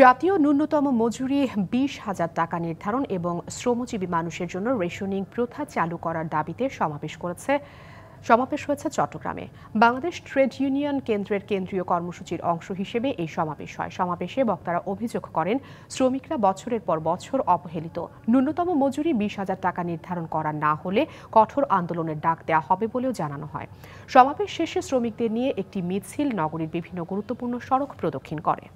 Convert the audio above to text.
জাতীয় ন্যূনতম মজুরি বিশ হাজার টাকা নির্ধারণ এবং শ্রমজীবী মানুষের জন্য রেশনিং প্রথা চালু করার দাবিতে সমাবেশ করেছে সমাবেশ হয়েছে চট্টগ্রামে বাংলাদেশ ট্রেড ইউনিয়ন কেন্দ্রের কেন্দ্রীয় কর্মসূচির অংশ হিসেবে এই সমাবেশ হয় সমাবেশে বক্তারা অভিযোগ করেন শ্রমিকরা বছরের পর বছর অবহেলিত ন্যূনতম মজুরি বিশ হাজার টাকা নির্ধারণ করা না হলে কঠোর আন্দোলনের ডাক দেওয়া হবে বলেও জানানো হয় সমাবেশ শেষে শ্রমিকদের নিয়ে একটি মিছিল নগরীর বিভিন্ন গুরুত্বপূর্ণ সড়ক প্রদক্ষিণ করে